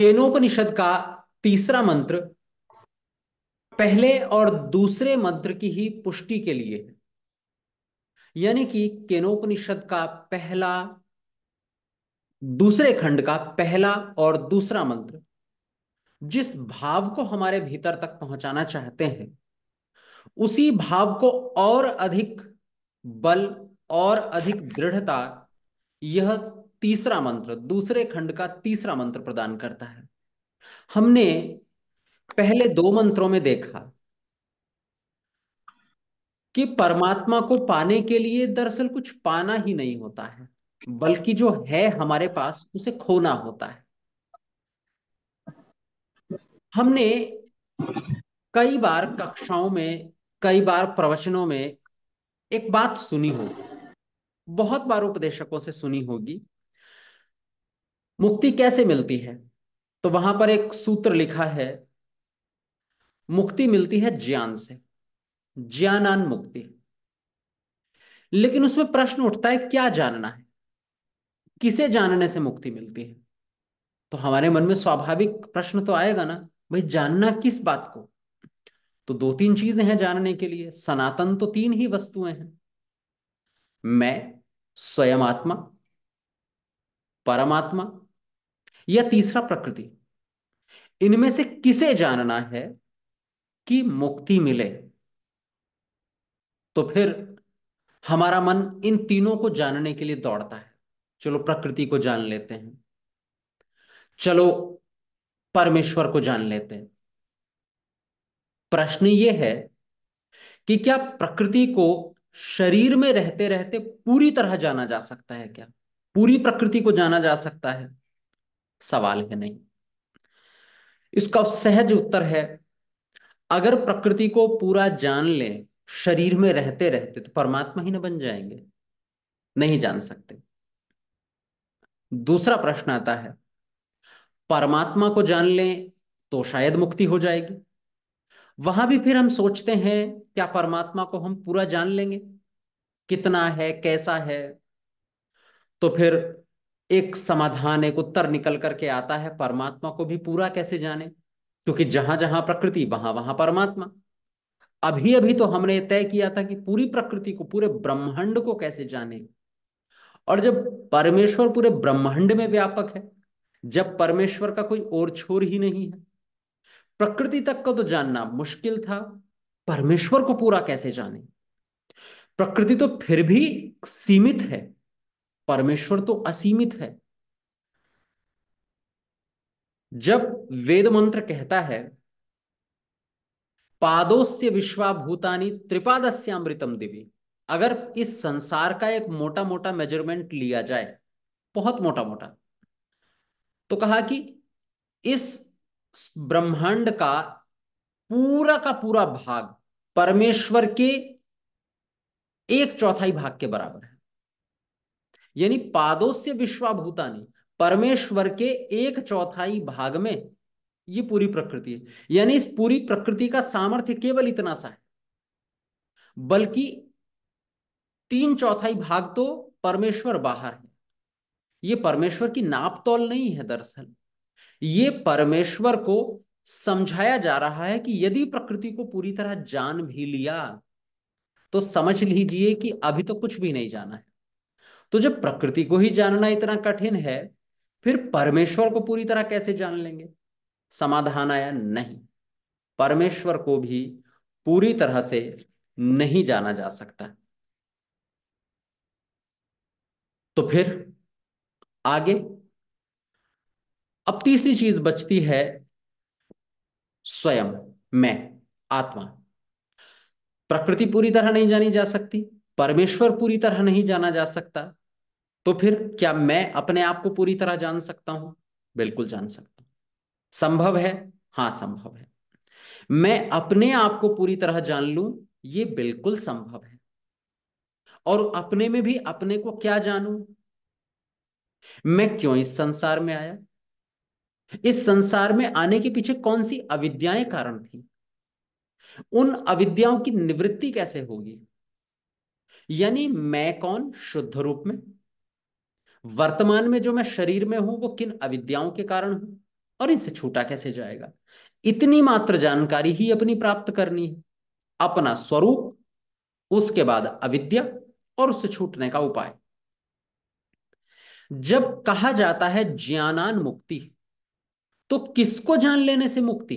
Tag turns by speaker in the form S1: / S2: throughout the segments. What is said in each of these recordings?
S1: केनोपनिषद का तीसरा मंत्र पहले और दूसरे मंत्र की ही पुष्टि के लिए है यानी कि केनोपनिषद का पहला दूसरे खंड का पहला और दूसरा मंत्र जिस भाव को हमारे भीतर तक पहुंचाना चाहते हैं उसी भाव को और अधिक बल और अधिक दृढ़ता यह तीसरा मंत्र दूसरे खंड का तीसरा मंत्र प्रदान करता है हमने पहले दो मंत्रों में देखा कि परमात्मा को पाने के लिए दरअसल कुछ पाना ही नहीं होता है बल्कि जो है हमारे पास उसे खोना होता है हमने कई बार कक्षाओं में कई बार प्रवचनों में एक बात सुनी होगी बहुत बार उपदेशकों से सुनी होगी मुक्ति कैसे मिलती है तो वहां पर एक सूत्र लिखा है मुक्ति मिलती है ज्ञान से ज्ञानान मुक्ति लेकिन उसमें प्रश्न उठता है क्या जानना है किसे जानने से मुक्ति मिलती है तो हमारे मन में स्वाभाविक प्रश्न तो आएगा ना भाई जानना किस बात को तो दो तीन चीजें हैं जानने के लिए सनातन तो तीन ही वस्तुएं हैं मैं स्वयं आत्मा परमात्मा या तीसरा प्रकृति इनमें से किसे जानना है कि मुक्ति मिले तो फिर हमारा मन इन तीनों को जानने के लिए दौड़ता है चलो प्रकृति को जान लेते हैं चलो परमेश्वर को जान लेते हैं प्रश्न ये है कि क्या प्रकृति को शरीर में रहते रहते पूरी तरह जाना जा सकता है क्या पूरी प्रकृति को जाना जा सकता है सवाल है नहीं इसका सहज उत्तर है अगर प्रकृति को पूरा जान ले शरीर में रहते रहते तो परमात्मा ही ना बन जाएंगे नहीं जान सकते दूसरा प्रश्न आता है परमात्मा को जान लें तो शायद मुक्ति हो जाएगी वहां भी फिर हम सोचते हैं क्या परमात्मा को हम पूरा जान लेंगे कितना है कैसा है तो फिर एक समाधान एक उत्तर निकल करके आता है परमात्मा को भी पूरा कैसे जाने क्योंकि जहां जहां प्रकृति वहां वहां परमात्मा अभी अभी तो हमने तय किया था कि पूरी प्रकृति को पूरे ब्रह्मांड को कैसे जाने और जब परमेश्वर पूरे ब्रह्मांड में व्यापक है जब परमेश्वर का कोई और छोर ही नहीं है प्रकृति तक का तो जानना मुश्किल था परमेश्वर को पूरा कैसे जाने प्रकृति तो फिर भी सीमित है परमेश्वर तो असीमित है जब वेद मंत्र कहता है पादोस्य विश्वाभूतानी अमृतम देवी अगर इस संसार का एक मोटा मोटा मेजरमेंट लिया जाए बहुत मोटा मोटा तो कहा कि इस ब्रह्मांड का पूरा का पूरा भाग परमेश्वर के एक चौथाई भाग के बराबर है यानी पादों विश्वाभूता परमेश्वर के एक चौथाई भाग में ये पूरी प्रकृति है यानी इस पूरी प्रकृति का सामर्थ्य केवल इतना सा है बल्कि तीन चौथाई भाग तो परमेश्वर बाहर है ये परमेश्वर की नाप तौल नहीं है दरअसल ये परमेश्वर को समझाया जा रहा है कि यदि प्रकृति को पूरी तरह जान भी लिया तो समझ लीजिए कि अभी तो कुछ भी नहीं जाना है तो जब प्रकृति को ही जानना इतना कठिन है फिर परमेश्वर को पूरी तरह कैसे जान लेंगे समाधान आया नहीं परमेश्वर को भी पूरी तरह से नहीं जाना जा सकता तो फिर आगे अब तीसरी चीज बचती है स्वयं मैं आत्मा प्रकृति पूरी तरह नहीं जानी जा सकती परमेश्वर पूरी तरह नहीं जाना जा सकता तो फिर क्या मैं अपने आप को पूरी तरह जान सकता हूं बिल्कुल जान सकता हूं संभव है हां संभव है मैं अपने आप को पूरी तरह जान लू ये बिल्कुल संभव है और अपने में भी अपने को क्या जानू मैं क्यों इस संसार में आया इस संसार में आने के पीछे कौन सी अविद्याएं कारण थी उन अविद्याओं की निवृत्ति कैसे होगी यानी मैं कौन शुद्ध रूप में वर्तमान में जो मैं शरीर में हूं वो किन अविद्याओं के कारण हूं और इनसे छूटा कैसे जाएगा इतनी मात्र जानकारी ही अपनी प्राप्त करनी है अपना स्वरूप उसके बाद अविद्या और उससे छूटने का उपाय जब कहा जाता है ज्ञानान मुक्ति तो किसको जान लेने से मुक्ति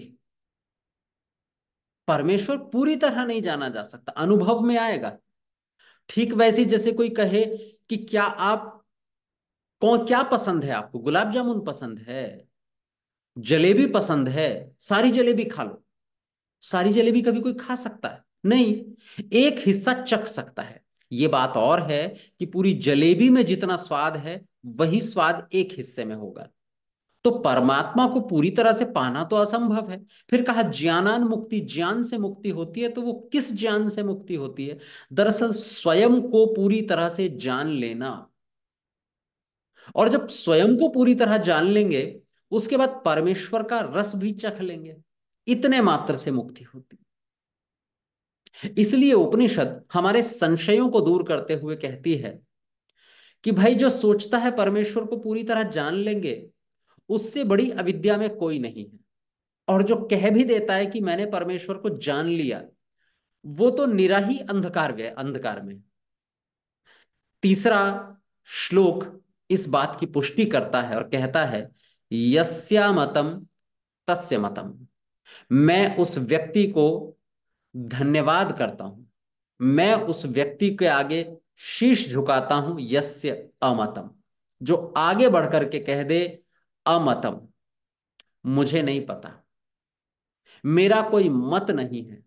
S1: परमेश्वर पूरी तरह नहीं जाना जा सकता अनुभव में आएगा ठीक वैसे जैसे कोई कहे कि क्या आप कौन क्या पसंद है आपको गुलाब जामुन पसंद है जलेबी पसंद है सारी जलेबी खा लो सारी जलेबी कभी कोई खा सकता है नहीं एक हिस्सा चख सकता है ये बात और है कि पूरी जलेबी में जितना स्वाद है वही स्वाद एक हिस्से में होगा तो परमात्मा को पूरी तरह से पाना तो असंभव है फिर कहा ज्ञानान मुक्ति ज्ञान से मुक्ति होती है तो वो किस ज्ञान से मुक्ति होती है दरअसल स्वयं को पूरी तरह से जान लेना और जब स्वयं को पूरी तरह जान लेंगे उसके बाद परमेश्वर का रस भी चख लेंगे इतने मात्र से मुक्ति होती इसलिए उपनिषद हमारे संशयों को दूर करते हुए कहती है कि भाई जो सोचता है परमेश्वर को पूरी तरह जान लेंगे उससे बड़ी अविद्या में कोई नहीं है और जो कह भी देता है कि मैंने परमेश्वर को जान लिया वो तो निरा ही अंधकार गए अंधकार में तीसरा श्लोक इस बात की पुष्टि करता है और कहता है यस्या मतम तस्य मतम मैं उस व्यक्ति को धन्यवाद करता हूं मैं उस व्यक्ति के आगे शीश झुकाता हूं यस्य अमतम जो आगे बढ़कर के कह दे अमतम मुझे नहीं पता मेरा कोई मत नहीं है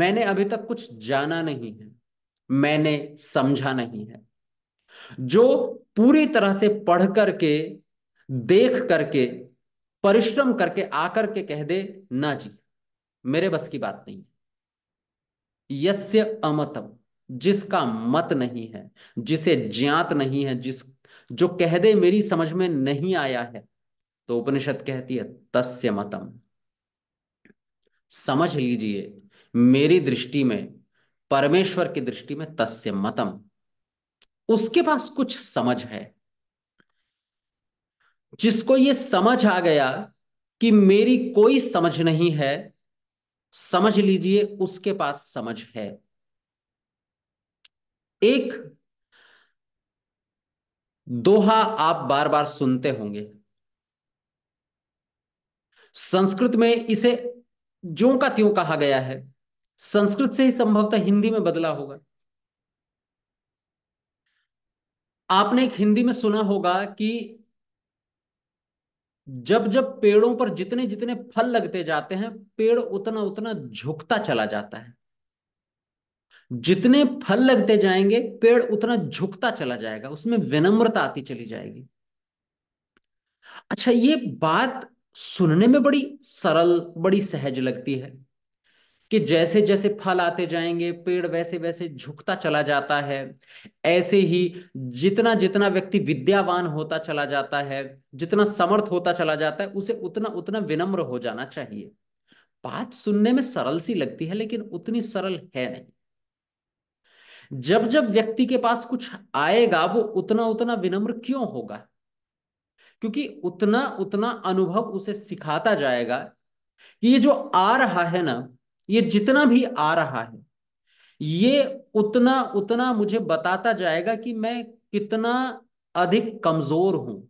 S1: मैंने अभी तक कुछ जाना नहीं है मैंने समझा नहीं है जो पूरी तरह से पढ़ करके देख करके परिश्रम करके आकर के कह दे ना जी मेरे बस की बात नहीं है यस्य अमतम जिसका मत नहीं है जिसे ज्ञात नहीं है जिस जो कह दे मेरी समझ में नहीं आया है तो उपनिषद कहती है तस्य मतम समझ लीजिए मेरी दृष्टि में परमेश्वर की दृष्टि में तस्य मतम उसके पास कुछ समझ है जिसको ये समझ आ गया कि मेरी कोई समझ नहीं है समझ लीजिए उसके पास समझ है एक दोहा आप बार बार सुनते होंगे संस्कृत में इसे ज्यों का त्यों कहा गया है संस्कृत से ही संभवतः हिंदी में बदला होगा आपने एक हिंदी में सुना होगा कि जब जब पेड़ों पर जितने जितने फल लगते जाते हैं पेड़ उतना उतना झुकता चला जाता है जितने फल लगते जाएंगे पेड़ उतना झुकता चला जाएगा उसमें विनम्रता आती चली जाएगी अच्छा ये बात सुनने में बड़ी सरल बड़ी सहज लगती है कि जैसे जैसे फल आते जाएंगे पेड़ वैसे वैसे झुकता चला जाता है ऐसे ही जितना जितना व्यक्ति विद्यावान होता चला जाता है जितना समर्थ होता चला जाता है उसे उतना उतना विनम्र हो जाना चाहिए बात सुनने में सरल सी लगती है लेकिन उतनी सरल है नहीं जब जब व्यक्ति के पास कुछ आएगा वो उतना उतना विनम्र क्यों होगा क्योंकि उतना उतना अनुभव उसे सिखाता जाएगा कि ये जो आ रहा है ना ये जितना भी आ रहा है ये उतना उतना मुझे बताता जाएगा कि मैं कितना अधिक कमजोर हूं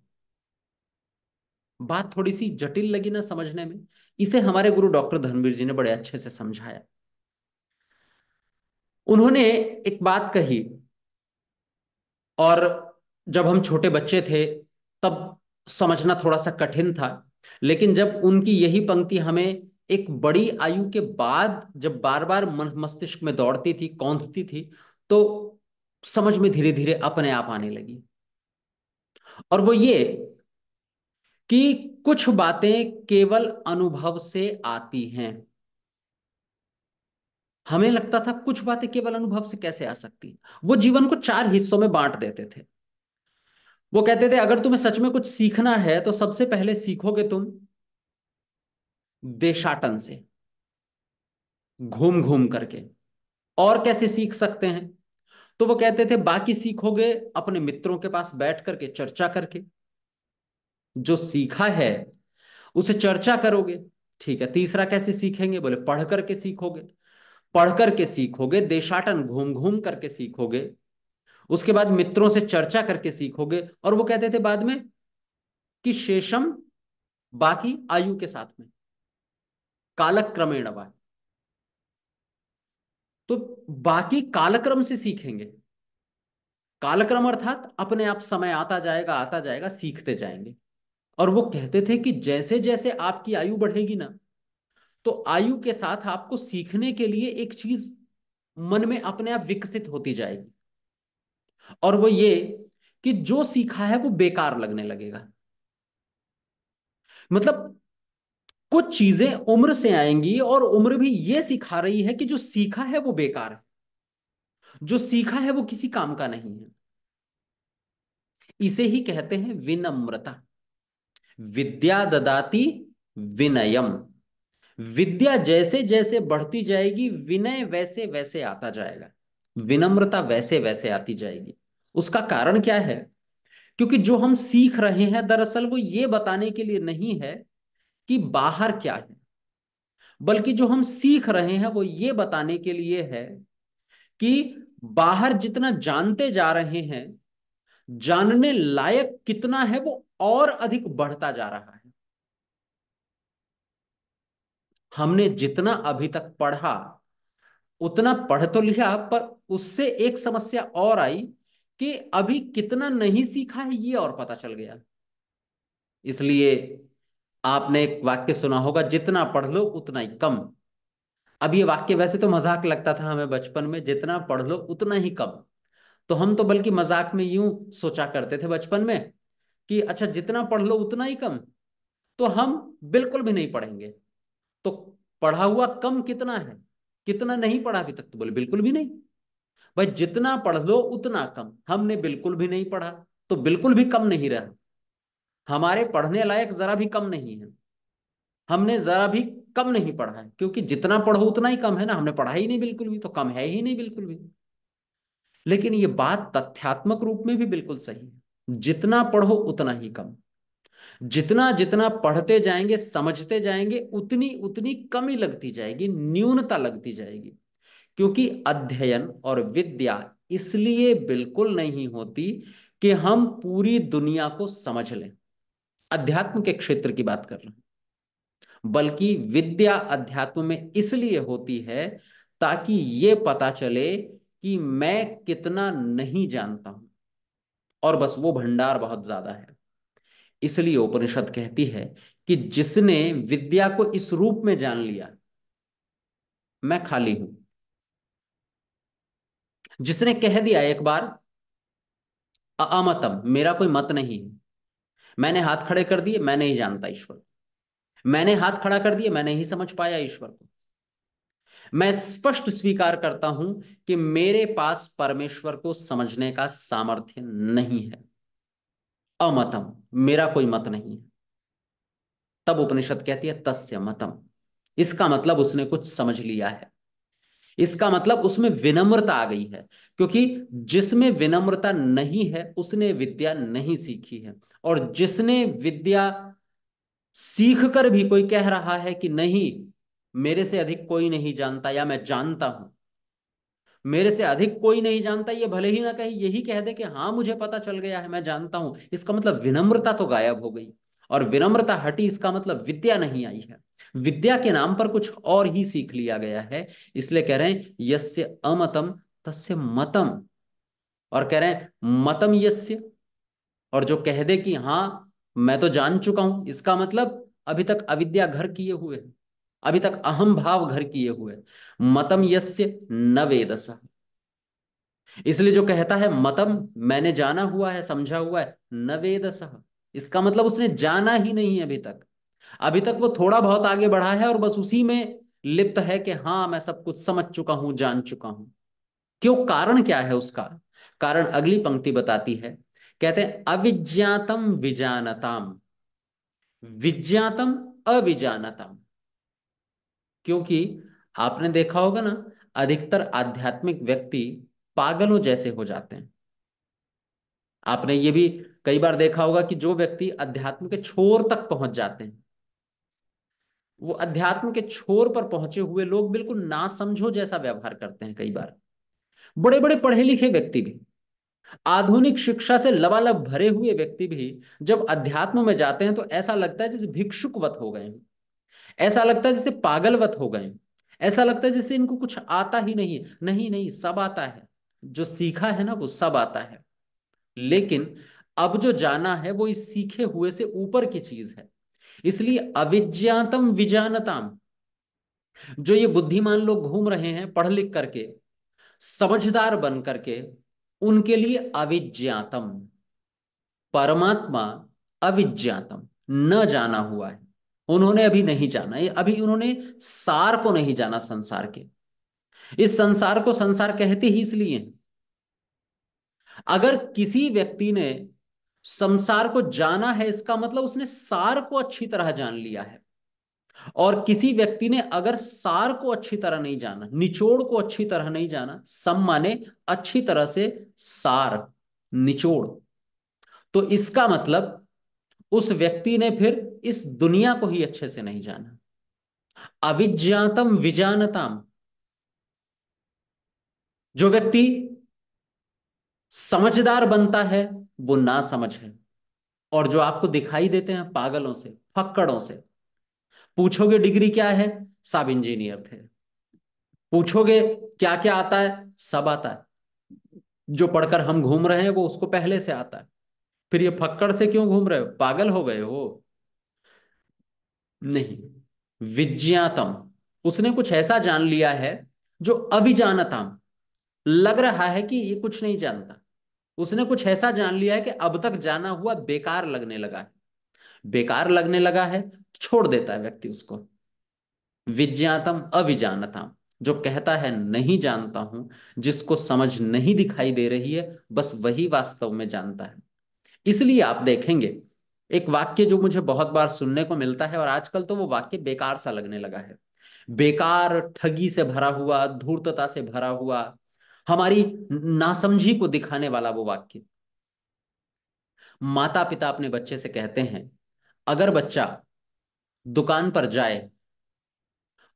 S1: बात थोड़ी सी जटिल लगी ना समझने में इसे हमारे गुरु डॉक्टर धर्मवीर जी ने बड़े अच्छे से समझाया उन्होंने एक बात कही और जब हम छोटे बच्चे थे तब समझना थोड़ा सा कठिन था लेकिन जब उनकी यही पंक्ति हमें एक बड़ी आयु के बाद जब बार बार मस्तिष्क में दौड़ती थी कौंधती थी तो समझ में धीरे धीरे अपने आप आने लगी और वो ये कि कुछ बातें केवल अनुभव से आती हैं हमें लगता था कुछ बातें केवल अनुभव से कैसे आ सकती वो जीवन को चार हिस्सों में बांट देते थे वो कहते थे अगर तुम्हें सच में कुछ सीखना है तो सबसे पहले सीखोगे तुम देशाटन से घूम घूम करके और कैसे सीख सकते हैं तो वो कहते थे बाकी सीखोगे अपने मित्रों के पास बैठ करके चर्चा करके जो सीखा है उसे चर्चा करोगे ठीक है तीसरा कैसे सीखेंगे बोले पढ़ करके सीखोगे पढ़ करके सीखोगे देशाटन घूम घूम करके सीखोगे उसके बाद मित्रों से चर्चा करके सीखोगे और वो कहते थे बाद में कि शेषम बाकी आयु के साथ में कालक्रमेण वा तो बाकी कालक्रम से सीखेंगे कालक्रम अर्थात अपने आप समय आता जाएगा आता जाएगा सीखते जाएंगे और वो कहते थे कि जैसे जैसे आपकी आयु बढ़ेगी ना तो आयु के साथ आपको सीखने के लिए एक चीज मन में अपने आप विकसित होती जाएगी और वो ये कि जो सीखा है वो बेकार लगने लगेगा मतलब कुछ चीजें उम्र से आएंगी और उम्र भी ये सिखा रही है कि जो सीखा है वो बेकार है जो सीखा है वो किसी काम का नहीं है इसे ही कहते हैं विनम्रता विद्या ददाती विनयम विद्या जैसे जैसे बढ़ती जाएगी विनय वैसे वैसे आता जाएगा विनम्रता वैसे वैसे आती जाएगी उसका कारण क्या है क्योंकि जो हम सीख रहे हैं दरअसल वो ये बताने के लिए नहीं है कि बाहर क्या है बल्कि जो हम सीख रहे हैं वो ये बताने के लिए है कि बाहर जितना जानते जा रहे हैं जानने लायक कितना है वो और अधिक बढ़ता जा रहा है हमने जितना अभी तक पढ़ा उतना पढ़ तो लिया पर उससे एक समस्या और आई कि अभी कितना नहीं सीखा है ये और पता चल गया इसलिए आपने एक वाक्य सुना होगा जितना पढ़ लो उतना ही कम अब ये वाक्य वैसे तो मजाक लगता था हमें बचपन में जितना पढ़ लो उतना ही कम तो हम तो बल्कि मजाक में यूं सोचा करते थे बचपन में कि अच्छा जितना पढ़ लो उतना ही कम तो हम बिल्कुल भी नहीं पढ़ेंगे तो पढ़ा हुआ कम कितना है कितना नहीं पढ़ा अभी तक तो बोले बिल्कुल भी नहीं भाई जितना पढ़ लो उतना कम हमने बिल्कुल भी नहीं पढ़ा तो बिल्कुल भी कम नहीं रहा हमारे पढ़ने लायक जरा भी कम नहीं है हमने जरा भी कम नहीं पढ़ा है क्योंकि जितना पढ़ो उतना ही कम है ना हमने पढ़ा ही नहीं बिल्कुल भी तो कम है ही नहीं बिल्कुल भी लेकिन ये बात तथ्यात्मक रूप में भी बिल्कुल सही है जितना पढ़ो उतना ही कम जितना जितना पढ़ते जाएंगे समझते जाएंगे उतनी उतनी कमी लगती जाएगी न्यूनता लगती जाएगी क्योंकि अध्ययन और विद्या इसलिए बिल्कुल नहीं होती कि हम पूरी दुनिया को समझ लें अध्यात्म के क्षेत्र की बात कर रहे हूं बल्कि विद्या अध्यात्म में इसलिए होती है ताकि ये पता चले कि मैं कितना नहीं जानता हूं और बस वो भंडार बहुत ज्यादा है इसलिए उपनिषद कहती है कि जिसने विद्या को इस रूप में जान लिया मैं खाली हूं जिसने कह दिया एक बार अमतम मेरा कोई मत नहीं है मैंने हाथ खड़े कर दिए मैं नहीं जानता ईश्वर मैंने हाथ खड़ा कर दिया मैं नहीं समझ पाया ईश्वर को मैं स्पष्ट स्वीकार करता हूं कि मेरे पास परमेश्वर को समझने का सामर्थ्य नहीं है अमतम मेरा कोई मत नहीं है तब उपनिषद कहती है तस्य मतम इसका मतलब उसने कुछ समझ लिया है इसका मतलब उसमें विनम्रता आ गई है क्योंकि जिसमें विनम्रता नहीं है उसने विद्या नहीं सीखी है और जिसने विद्या सीख कर भी कोई कह रहा है कि नहीं मेरे से अधिक कोई नहीं जानता या मैं जानता हूं मेरे से अधिक कोई नहीं जानता ये भले ही ना कहे यही कह दे कि हाँ मुझे पता चल गया है मैं जानता हूं इसका मतलब विनम्रता तो गायब हो गई और विनम्रता हटी इसका मतलब विद्या नहीं आई है विद्या के नाम पर कुछ और ही सीख लिया गया है इसलिए कह रहे हैं यस्य अमतम तस्य मतम और कह रहे हैं मतम यस्य और जो कह दे कि हाँ मैं तो जान चुका हूं इसका मतलब अभी तक अविद्या घर किए हुए है अभी तक अहम भाव घर किए हुए मतम यस्य न वेदस इसलिए जो कहता है मतम मैंने जाना हुआ है समझा हुआ है न वेदस इसका मतलब उसने जाना ही नहीं है अभी तक अभी तक वो थोड़ा बहुत आगे बढ़ा है और बस उसी में लिप्त है कि हाँ मैं सब कुछ समझ चुका हूं जान चुका हूं क्यों कारण क्या है उसका कारण अगली पंक्ति बताती है कहते हैं अविज्ञातम विजानताम विज्ञातम अविजानताम क्योंकि आपने देखा होगा ना अधिकतर आध्यात्मिक व्यक्ति पागलों जैसे हो जाते हैं आपने ये भी कई बार देखा होगा कि जो व्यक्ति अध्यात्म के छोर तक पहुंच जाते हैं वो अध्यात्म के छोर पर पहुंचे हुए लोग बिल्कुल ना समझो जैसा व्यवहार करते हैं कई बार बड़े बड़े पढ़े लिखे व्यक्ति भी आधुनिक शिक्षा से लबालब भरे हुए व्यक्ति भी जब अध्यात्म में जाते हैं तो ऐसा लगता है जैसे भिक्षुकवत हो गए हैं ऐसा लगता है जैसे पागलवत हो गए ऐसा लगता है जैसे इनको कुछ आता ही नहीं नहीं नहीं सब आता है जो सीखा है ना वो सब आता है लेकिन अब जो जाना है वो इस सीखे हुए से ऊपर की चीज है इसलिए अविज्ञातम विजानताम जो ये बुद्धिमान लोग घूम रहे हैं पढ़ लिख करके समझदार बन करके उनके लिए अविज्ञातम परमात्मा अविज्ञातम न जाना हुआ है उन्होंने अभी नहीं जाना अभी उन्होंने सार को नहीं जाना संसार के इस संसार को संसार कहते ही इसलिए अगर किसी व्यक्ति ने संसार को जाना है इसका मतलब उसने सार को अच्छी तरह जान लिया है और किसी व्यक्ति ने अगर सार को अच्छी तरह नहीं जाना निचोड़ को अच्छी तरह नहीं जाना सम माने अच्छी तरह से सार निचोड़ तो इसका मतलब उस व्यक्ति ने फिर इस दुनिया को ही अच्छे से नहीं जाना अविज्ञातम विजानताम जो व्यक्ति समझदार बनता है वो ना समझ है और जो आपको दिखाई देते हैं पागलों से फक्कड़ों से पूछोगे डिग्री क्या है सब इंजीनियर थे पूछोगे क्या क्या आता है सब आता है जो पढ़कर हम घूम रहे हैं वो उसको पहले से आता है फिर ये फक्कड़ से क्यों घूम रहे हो पागल हो गए हो नहीं विज्ञातम उसने कुछ ऐसा जान लिया है जो जानता लग रहा है कि ये कुछ नहीं जानता उसने कुछ ऐसा जान लिया है कि अब तक जाना हुआ बेकार लगने लगा है बेकार लगने लगा है छोड़ देता है व्यक्ति उसको विज्ञातम अविजानता जो कहता है नहीं जानता हूं जिसको समझ नहीं दिखाई दे रही है बस वही वास्तव में जानता है इसलिए आप देखेंगे एक वाक्य जो मुझे बहुत बार सुनने को मिलता है और आजकल तो वो वाक्य बेकार सा लगने लगा है बेकार ठगी से भरा हुआ धूर्तता से भरा हुआ हमारी नासमझी को दिखाने वाला वो वाक्य माता पिता अपने बच्चे से कहते हैं अगर बच्चा दुकान पर जाए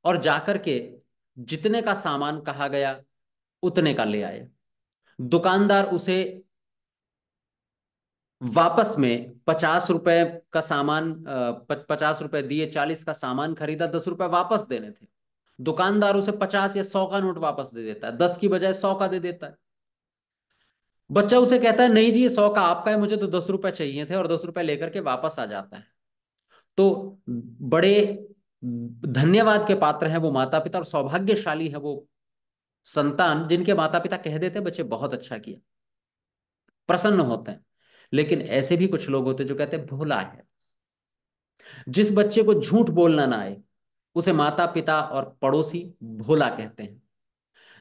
S1: और जाकर के जितने का सामान कहा गया उतने का ले आए दुकानदार उसे वापस में पचास रुपए का सामान पचास रुपए दिए चालीस का सामान खरीदा दस रुपए वापस देने थे दुकानदार उसे पचास या सौ का नोट वापस दे देता है दस की बजाय सौ का दे देता है बच्चा उसे कहता है नहीं जी सौ का आपका है मुझे तो दस रुपए चाहिए थे और दस रुपए लेकर के वापस आ जाता है तो बड़े धन्यवाद के पात्र हैं वो माता पिता और सौभाग्यशाली है वो संतान जिनके माता पिता कह देते बच्चे बहुत अच्छा किया प्रसन्न होते हैं लेकिन ऐसे भी कुछ लोग होते जो कहते हैं भोला है जिस बच्चे को झूठ बोलना ना आए उसे माता पिता और पड़ोसी भोला कहते हैं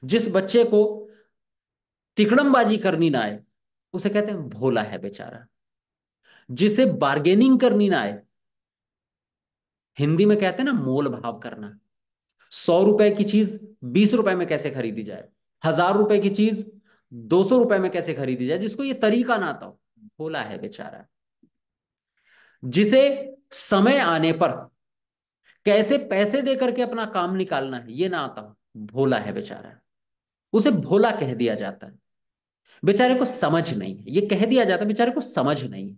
S1: जिस बच्चे को तिकड़मबाजी करनी ना आए उसे कहते हैं भोला है बेचारा जिसे बार्गेनिंग करनी ना आए हिंदी में कहते हैं ना मोल भाव करना सौ रुपए की चीज बीस रुपए में कैसे खरीदी जाए हजार रुपए की चीज दो सौ रुपए में कैसे खरीदी जाए जिसको ये तरीका ना आता हो भोला है बेचारा जिसे समय आने पर कैसे पैसे दे करके अपना काम निकालना है ये ना आता भोला है बेचारा उसे भोला कह दिया जाता है बेचारे को समझ नहीं है ये कह दिया जाता है बेचारे को समझ नहीं है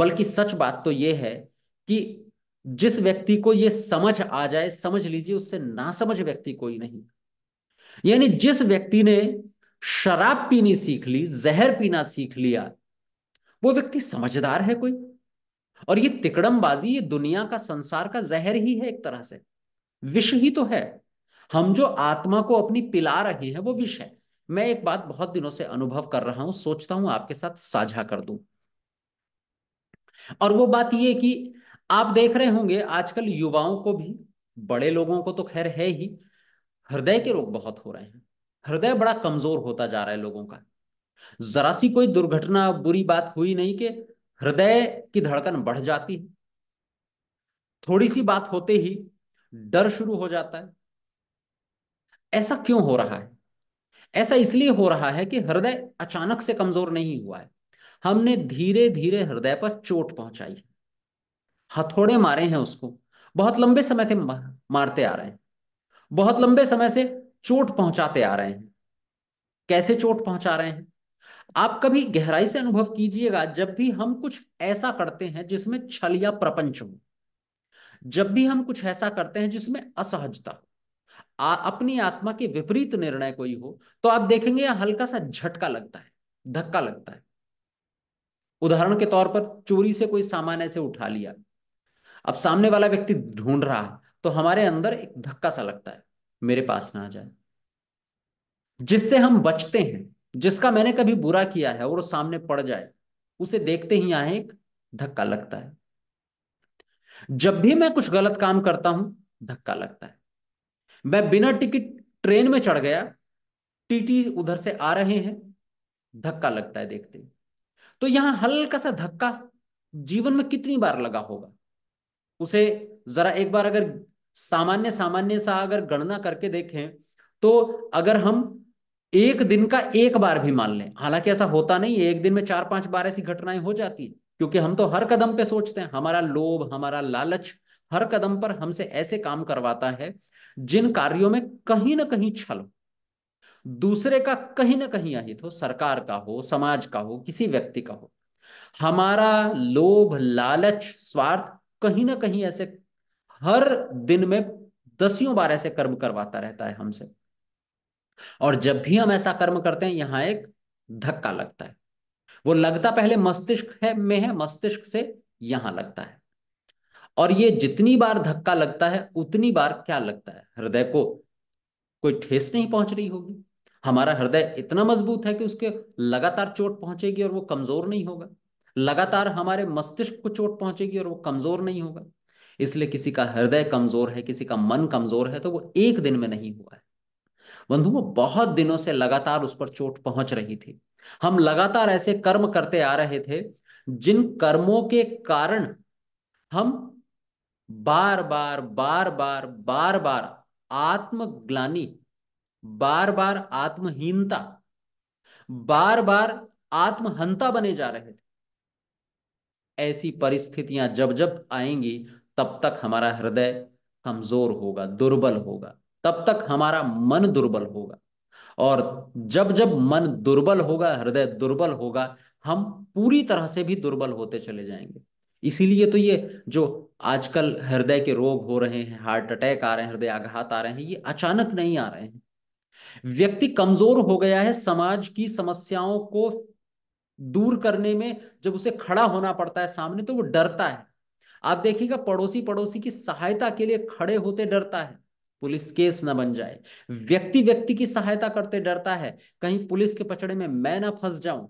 S1: बल्कि सच बात तो ये है कि जिस व्यक्ति को ये समझ आ जाए समझ लीजिए उससे ना समझ व्यक्ति कोई नहीं यानी जिस व्यक्ति ने शराब पीनी सीख ली जहर पीना सीख लिया वो व्यक्ति समझदार है कोई और ये तिकड़मबाजी ये दुनिया का संसार का जहर ही है एक तरह से विष ही तो है हम जो आत्मा को अपनी पिला रहे हैं वो विष है मैं एक बात बहुत दिनों से अनुभव कर रहा हूं सोचता हूं आपके साथ साझा कर दूं और वो बात ये कि आप देख रहे होंगे आजकल युवाओं को भी बड़े लोगों को तो खैर है ही हृदय के रोग बहुत हो रहे हैं हृदय बड़ा कमजोर होता जा रहा है लोगों का जरा सी कोई दुर्घटना बुरी बात हुई नहीं कि हृदय की धड़कन बढ़ जाती है थोड़ी सी बात होते ही डर शुरू हो जाता है ऐसा क्यों हो रहा है ऐसा इसलिए हो रहा है कि हृदय अचानक से कमजोर नहीं हुआ है हमने धीरे धीरे हृदय पर चोट पहुंचाई है हथौड़े मारे हैं उसको बहुत लंबे समय से मारते आ रहे हैं बहुत लंबे समय से चोट पहुंचाते आ रहे हैं कैसे चोट पहुंचा रहे हैं आप कभी गहराई से अनुभव कीजिएगा जब भी हम कुछ ऐसा करते हैं जिसमें छल या प्रपंच हो जब भी हम कुछ ऐसा करते हैं जिसमें असहजता हो आ, अपनी आत्मा के विपरीत निर्णय कोई हो तो आप देखेंगे हल्का सा झटका लगता है धक्का लगता है उदाहरण के तौर पर चोरी से कोई सामान ऐसे उठा लिया अब सामने वाला व्यक्ति ढूंढ रहा है तो हमारे अंदर एक धक्का सा लगता है मेरे पास ना आ जाए जिससे हम बचते हैं जिसका मैंने कभी बुरा किया है और सामने पड़ जाए उसे देखते ही यहां एक धक्का लगता है जब भी मैं कुछ गलत काम करता हूं धक्का लगता है मैं बिना टिकट ट्रेन में चढ़ गया टीटी उधर से आ रहे हैं धक्का लगता है देखते ही तो यहां हल्का सा धक्का जीवन में कितनी बार लगा होगा उसे जरा एक बार अगर सामान्य सामान्य सा अगर गणना करके देखें तो अगर हम एक दिन का एक बार भी मान लें हालांकि ऐसा होता नहीं है एक दिन में चार पांच बार ऐसी घटनाएं हो जाती है क्योंकि हम तो हर कदम पे सोचते हैं हमारा लोभ हमारा लालच हर कदम पर हमसे ऐसे काम करवाता है जिन कार्यों में कहीं ना कहीं छल दूसरे का कहीं ना कहीं अहित हो सरकार का हो समाज का हो किसी व्यक्ति का हो हमारा लोभ लालच स्वार्थ कहीं ना कहीं ऐसे हर दिन में दसियों बार ऐसे कर्म करवाता रहता है हमसे और जब भी हम ऐसा कर्म करते हैं यहां एक धक्का लगता है वो लगता पहले मस्तिष्क है में है मस्तिष्क से यहां लगता है और ये जितनी बार धक्का लगता है उतनी बार क्या लगता है हृदय को कोई ठेस नहीं पहुंच रही होगी हमारा हृदय इतना मजबूत है कि उसके लगातार चोट पहुंचेगी और वो कमजोर नहीं होगा लगातार हमारे मस्तिष्क को चोट पहुंचेगी और वो कमजोर नहीं होगा इसलिए किसी का हृदय कमजोर है किसी का मन कमजोर है तो वो एक दिन में नहीं हुआ है वो बहुत दिनों से लगातार उस पर चोट पहुंच रही थी हम लगातार ऐसे कर्म करते आ रहे थे जिन कर्मों के कारण हम बार बार बार बार बार बार आत्मग्लानी बार बार आत्महीनता बार बार आत्महंता बने जा रहे थे ऐसी परिस्थितियां जब जब आएंगी तब तक हमारा हृदय कमजोर होगा दुर्बल होगा तब तक हमारा मन दुर्बल होगा और जब जब मन दुर्बल होगा हृदय दुर्बल होगा हम पूरी तरह से भी दुर्बल होते चले जाएंगे इसीलिए तो ये जो आजकल हृदय के रोग हो रहे हैं हार्ट अटैक आ रहे हैं हृदय आघात आ रहे हैं ये अचानक नहीं आ रहे हैं व्यक्ति कमजोर हो गया है समाज की समस्याओं को दूर करने में जब उसे खड़ा होना पड़ता है सामने तो वो डरता है आप देखिएगा पड़ोसी पड़ोसी की सहायता के लिए खड़े होते डरता है पुलिस केस ना बन जाए व्यक्ति व्यक्ति की सहायता करते डरता है कहीं पुलिस के पचड़े में मैं ना फंस जाऊं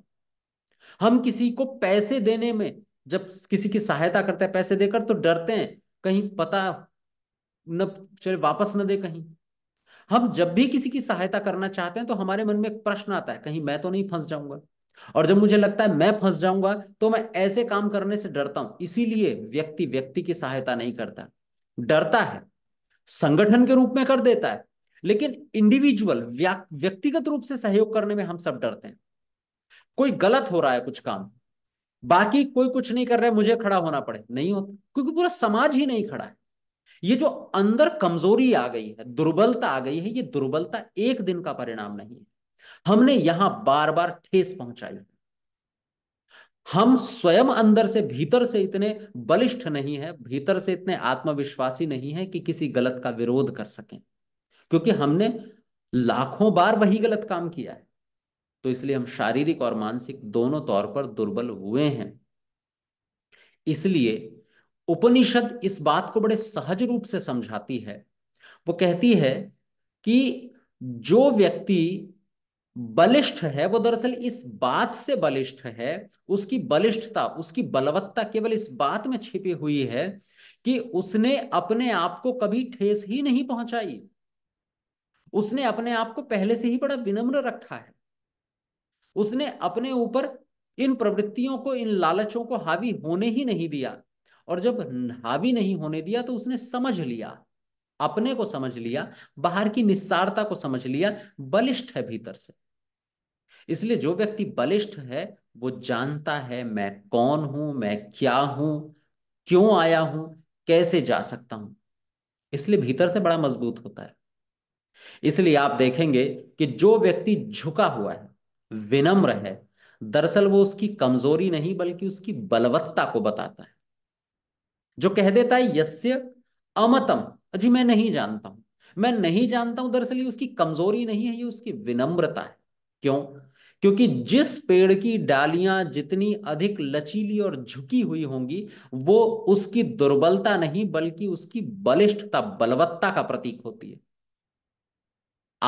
S1: हम किसी को पैसे देने में जब किसी की सहायता करते हैं पैसे देकर तो डरते हैं कहीं पता न चले वापस न दे कहीं हम जब भी किसी की सहायता करना चाहते हैं तो हमारे मन में एक प्रश्न आता है कहीं मैं तो नहीं फंस जाऊंगा और जब मुझे लगता है मैं फंस जाऊंगा तो मैं ऐसे काम करने से डरता हूं इसीलिए व्यक्ति व्यक्ति की सहायता नहीं करता डरता है संगठन के रूप में कर देता है लेकिन इंडिविजुअल व्यक्तिगत रूप से सहयोग करने में हम सब डरते हैं कोई गलत हो रहा है कुछ काम बाकी कोई कुछ नहीं कर रहा है मुझे खड़ा होना पड़े नहीं होता क्योंकि पूरा समाज ही नहीं खड़ा है ये जो अंदर कमजोरी आ गई है दुर्बलता आ गई है ये दुर्बलता एक दिन का परिणाम नहीं है हमने यहां बार बार ठेस पहुंचाई है हम स्वयं अंदर से भीतर से इतने बलिष्ठ नहीं है भीतर से इतने आत्मविश्वासी नहीं है कि किसी गलत का विरोध कर सकें क्योंकि हमने लाखों बार वही गलत काम किया है तो इसलिए हम शारीरिक और मानसिक दोनों तौर पर दुर्बल हुए हैं इसलिए उपनिषद इस बात को बड़े सहज रूप से समझाती है वो कहती है कि जो व्यक्ति बलिष्ठ है वो दरअसल इस बात से बलिष्ठ है उसकी बलिष्ठता उसकी बलवत्ता केवल इस बात में छिपी हुई है कि उसने अपने आप को कभी ठेस ही नहीं पहुंचाई उसने अपने आप को पहले से ही बड़ा विनम्र रखा है उसने अपने ऊपर इन प्रवृत्तियों को इन लालचों को हावी होने ही नहीं दिया और जब हावी नहीं होने दिया तो उसने समझ लिया अपने को समझ लिया बाहर की निस्सारता को समझ लिया बलिष्ठ है भीतर से इसलिए जो व्यक्ति बलिष्ठ है वो जानता है मैं कौन हूं मैं क्या हूं क्यों आया हूं कैसे जा सकता हूं इसलिए भीतर से बड़ा मजबूत होता है इसलिए आप देखेंगे कि जो व्यक्ति झुका हुआ है विनम्र है दरअसल वो उसकी कमजोरी नहीं बल्कि उसकी बलवत्ता को बताता है जो कह देता है यस्य अमतम जी मैं नहीं जानता हूं मैं नहीं जानता हूं दरअसल ये उसकी कमजोरी नहीं है ये उसकी विनम्रता है क्यों क्योंकि जिस पेड़ की डालियां जितनी अधिक लचीली और झुकी हुई होंगी वो उसकी दुर्बलता नहीं बल्कि उसकी बलिष्ठता बलवत्ता का प्रतीक होती है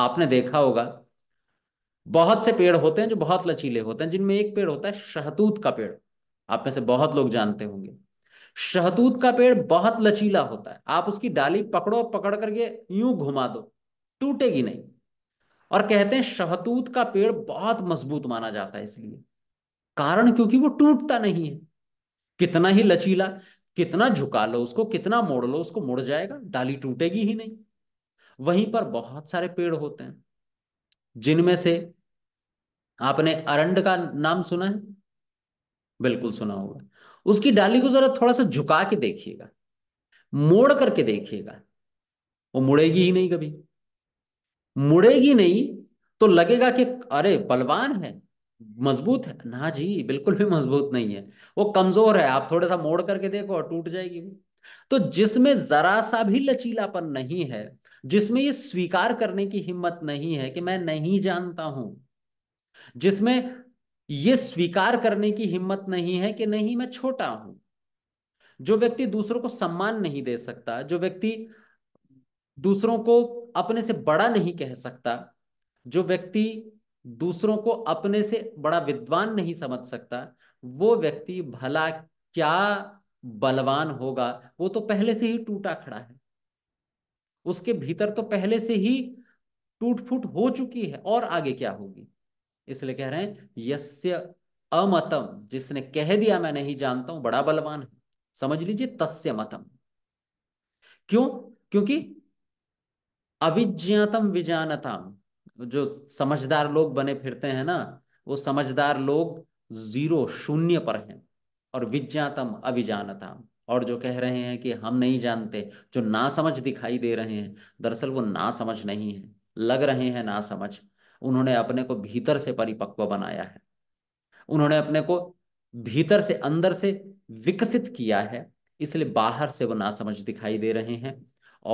S1: आपने देखा होगा बहुत से पेड़ होते हैं जो बहुत लचीले होते हैं जिनमें एक पेड़ होता है शहतूत का पेड़ आप में से बहुत लोग जानते होंगे शहतूत का पेड़ बहुत लचीला होता है आप उसकी डाली पकड़ो पकड़ करके यूं घुमा दो टूटेगी नहीं और कहते हैं शहतूत का पेड़ बहुत मजबूत माना जाता है इसलिए कारण क्योंकि वो टूटता नहीं है कितना ही लचीला कितना झुका लो उसको कितना मोड़ लो उसको मुड़ जाएगा डाली टूटेगी ही नहीं वहीं पर बहुत सारे पेड़ होते हैं जिनमें से आपने अरंड का नाम सुना है बिल्कुल सुना होगा उसकी डाली को जरा थोड़ा सा झुका के देखिएगा मोड़ करके देखिएगा वो मुड़ेगी ही नहीं कभी मुड़ेगी नहीं तो लगेगा कि अरे बलवान है मजबूत है ना जी बिल्कुल भी मजबूत नहीं है वो कमजोर है आप थोड़ा सा मोड़ करके देखो और टूट जाएगी वो तो जिसमें जरा सा भी लचीलापन नहीं है जिसमें ये स्वीकार करने की हिम्मत नहीं है कि मैं नहीं जानता हूं जिसमें ये स्वीकार करने की हिम्मत नहीं है कि नहीं मैं छोटा हूं जो व्यक्ति दूसरों को सम्मान नहीं दे सकता जो व्यक्ति दूसरों को अपने से बड़ा नहीं कह सकता जो व्यक्ति दूसरों को अपने से बड़ा विद्वान नहीं समझ सकता वो व्यक्ति भला क्या बलवान होगा वो तो पहले से ही टूटा खड़ा है उसके भीतर तो पहले से ही टूट फूट हो चुकी है और आगे क्या होगी इसलिए कह रहे हैं यस्य अमतम जिसने कह दिया मैं नहीं जानता हूं बड़ा बलवान है समझ लीजिए तस्य मतम क्यों क्योंकि अविज्ञातम विजानताम जो समझदार लोग बने फिरते हैं ना वो समझदार लोग जीरो शून्य पर हैं और विज्ञातम अविजानताम और जो कह रहे हैं कि हम नहीं जानते जो ना समझ दिखाई दे रहे हैं दरअसल वो ना समझ नहीं है लग रहे हैं ना समझ उन्होंने अपने को भीतर से परिपक्व बनाया है उन्होंने अपने को भीतर से अंदर से विकसित किया है इसलिए बाहर से वो नासमझ दिखाई दे रहे हैं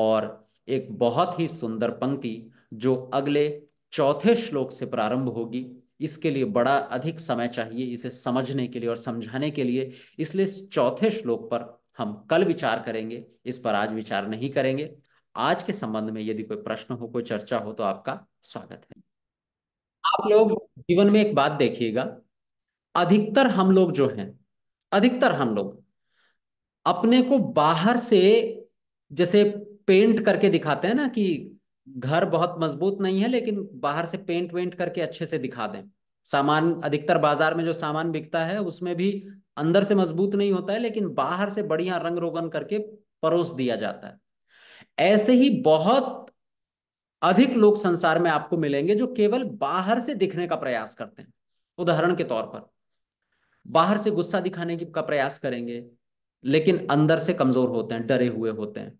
S1: और एक बहुत ही सुंदर पंक्ति जो अगले चौथे श्लोक से प्रारंभ होगी इसके लिए बड़ा अधिक समय चाहिए इसे समझने के लिए और समझाने के लिए इसलिए चौथे श्लोक पर हम कल विचार करेंगे इस पर आज विचार नहीं करेंगे आज के संबंध में यदि कोई प्रश्न हो कोई चर्चा हो तो आपका स्वागत है आप लोग जीवन में एक बात देखिएगा अधिकतर हम लोग जो हैं अधिकतर हम लोग अपने को बाहर से जैसे पेंट करके दिखाते हैं ना कि घर बहुत मजबूत नहीं है लेकिन बाहर से पेंट वेंट करके अच्छे से दिखा दें सामान अधिकतर बाजार में जो सामान बिकता है उसमें भी अंदर से मजबूत नहीं होता है लेकिन बाहर से बढ़िया रंग रोगन करके परोस दिया जाता है ऐसे ही बहुत अधिक लोग संसार में आपको मिलेंगे जो केवल बाहर से दिखने का प्रयास करते हैं उदाहरण के तौर पर बाहर से गुस्सा दिखाने का प्रयास करेंगे लेकिन अंदर से कमजोर होते हैं डरे हुए होते हैं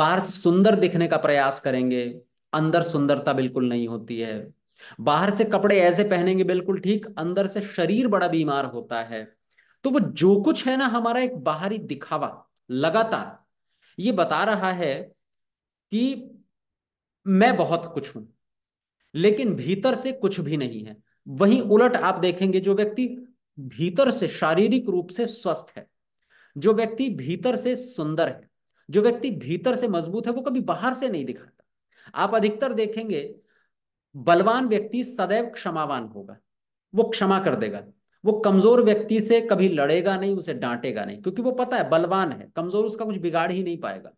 S1: बाहर से सुंदर दिखने का प्रयास करेंगे अंदर सुंदरता बिल्कुल नहीं होती है बाहर से कपड़े ऐसे पहनेंगे बिल्कुल ठीक अंदर से शरीर बड़ा बीमार होता है तो वो जो कुछ है ना हमारा एक बाहरी दिखावा लगातार ये बता रहा है कि मैं बहुत कुछ हूं लेकिन भीतर से कुछ भी नहीं है वहीं उलट आप देखेंगे जो व्यक्ति भीतर से शारीरिक रूप से स्वस्थ है जो व्यक्ति भीतर से सुंदर है जो व्यक्ति भीतर से मजबूत है वो कभी बाहर से नहीं दिखाता आप अधिकतर देखेंगे बलवान व्यक्ति सदैव क्षमावान होगा वो क्षमा कर देगा वो कमजोर व्यक्ति से कभी लड़ेगा नहीं उसे डांटेगा नहीं क्योंकि वो पता है बलवान है कमजोर उसका कुछ बिगाड़ ही नहीं पाएगा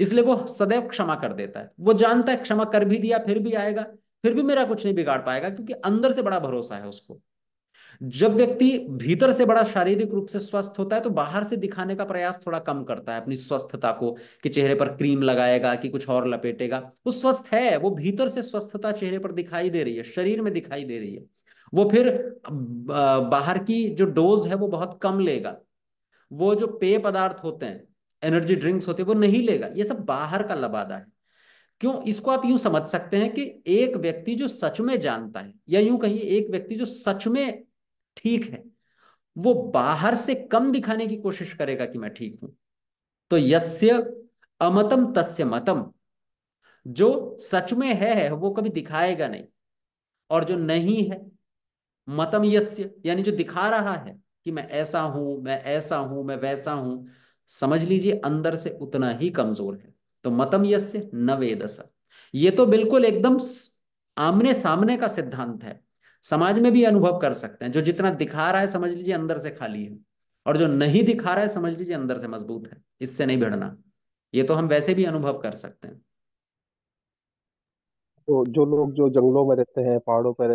S1: इसलिए वो सदैव क्षमा कर देता है वो जानता है क्षमा कर भी दिया फिर भी आएगा फिर भी मेरा कुछ नहीं बिगाड़ पाएगा क्योंकि अंदर से बड़ा भरोसा है उसको जब व्यक्ति भीतर से बड़ा शारीरिक रूप से स्वस्थ होता है तो बाहर से दिखाने का प्रयास थोड़ा कम करता है अपनी स्वस्थता को कि चेहरे पर क्रीम लगाएगा कि कुछ और लपेटेगा वो स्वस्थ है वो भीतर से स्वस्थता चेहरे पर दिखाई दे रही है शरीर में दिखाई दे रही है वो फिर बाहर की जो डोज है वो बहुत कम लेगा वो जो पेय पदार्थ होते हैं एनर्जी ड्रिंक्स होते हैं वो नहीं लेगा ये सब बाहर का लबादा है क्यों इसको आप यूं समझ सकते हैं कि एक व्यक्ति जो सच में जानता है या यूं कहिए एक व्यक्ति जो सच में ठीक है वो बाहर से कम दिखाने की कोशिश करेगा कि मैं ठीक हूं तो यस्य अमतम तस्य मतम जो सच में है वो कभी दिखाएगा नहीं और जो नहीं है मतम यस्य यानी जो दिखा रहा है कि मैं ऐसा हूं मैं ऐसा हूं मैं वैसा हूं समझ लीजिए अंदर से उतना ही कमजोर है तो मतम यस्य न वेदस ये तो बिल्कुल एकदम आमने सामने का सिद्धांत है समाज में भी अनुभव कर सकते हैं जो जितना दिखा रहा है समझ लीजिए अंदर से खाली है और जो नहीं दिखा रहा है समझ लीजिए अंदर से मजबूत है इससे नहीं भिड़ना ये तो हम वैसे भी अनुभव कर सकते हैं तो जो लोग जो जंगलों में रहते हैं पहाड़ों पर